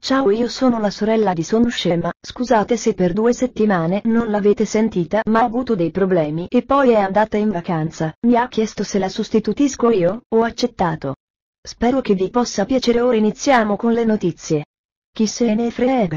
Ciao io sono la sorella di Sonushema, scusate se per due settimane non l'avete sentita ma ha avuto dei problemi e poi è andata in vacanza, mi ha chiesto se la sostituisco io, ho accettato. Spero che vi possa piacere ora iniziamo con le notizie. Chi se ne frega.